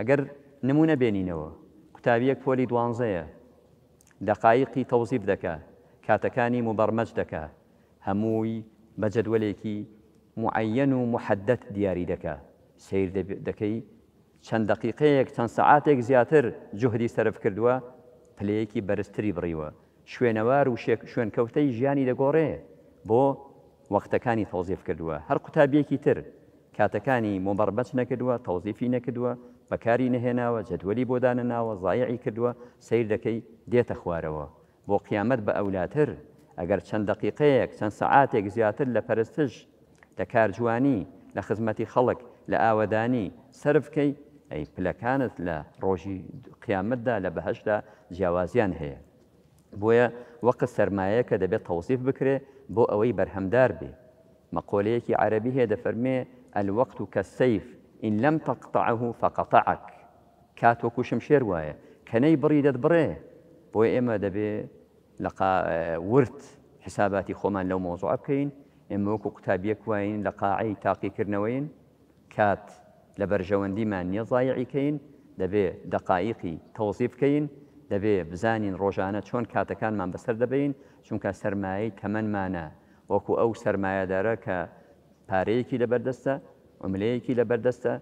ئەگەر نمونە بێنینەوە قوتابیەک پۆلی دوانزەیە دەقایقی تەوزیب دەکە کاتەکانی مبەرمەج دەکە هەمووی بە جدولێکی معەن و محەدەت دیاری دەکە سیر دەکەی چەند دقیقەیەک چەند سعاتێک زیاتر جوهدی سرف کردووە پلەیەکی بەرزتری بڕیوە شوێنەوار و شوێنکەوتەی ژیانی دەگۆڕێ بۆ وەختەکانی تەوزیف کردووە هەر قوتابیەکی تر کاتەکانی مۆبەربەت نەکردووە تەوزیفی نەکردووە بەکاری نەهێناوە جدوەلی بۆدانە ناوە زایعی کردووە سیر دەکەی دێتە خوارەوە بۆ قیامەت بە ئەولاتر ئەگەر چەند دقیقەیەک چەند سعاتێک زیاتر لە پەرستش لە کارجوانی لە خزمەتی خەڵک لە ئاوەدانی سرفکەی ئەی پلەکانت لە ڕۆژی قیامەتدا لە بەهشدا جیاوازیان هەیە بۆیە وەقت سرمایە کە دەبێت تەوسیف بکرێ بۆ ئەوەی بەرهەمدار بێ مەقۆلەیەکی عەربی هەیە دەفەرمێ الوقت كالسيف إن لم تقطعه فقطعك کات وەکو شمشێر وایە کەنەی بڕی دەت بڕێ بۆی ئێمە دەبێ لە ورد حساباتی خۆمان لەو مۆزۆ بکەین تاقي كرنوين كات لبرجوان ديما قاعی كين دبي دقائقي بەرژەوەندیمان كين دبي دقایقی تەوزیب شون كاتا كان ڕۆژانە بسر کاتەکانمان شون دەبین چونکە تمن مانا وكو ئەو سرمایهدارە کە پارەیەکی لە بەردەستە عملەیەکی لە بەردەستە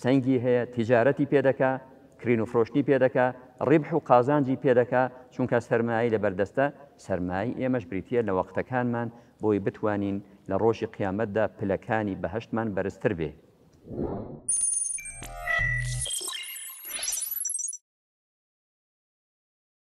سەنگی هەیە تیجارەتی پێدەکا کرین و فرۆشتنی پێدەکا ڕیبح و قازانجی پێدەکا چونکە سەرمایی لە بەردەستە سەرمایی ئێمەش بریتە لە وەختەکانمان بۆی بتوانین لە ڕۆژی قیامەتدا پلەکانی بەهشتمان بەرزتر بێ.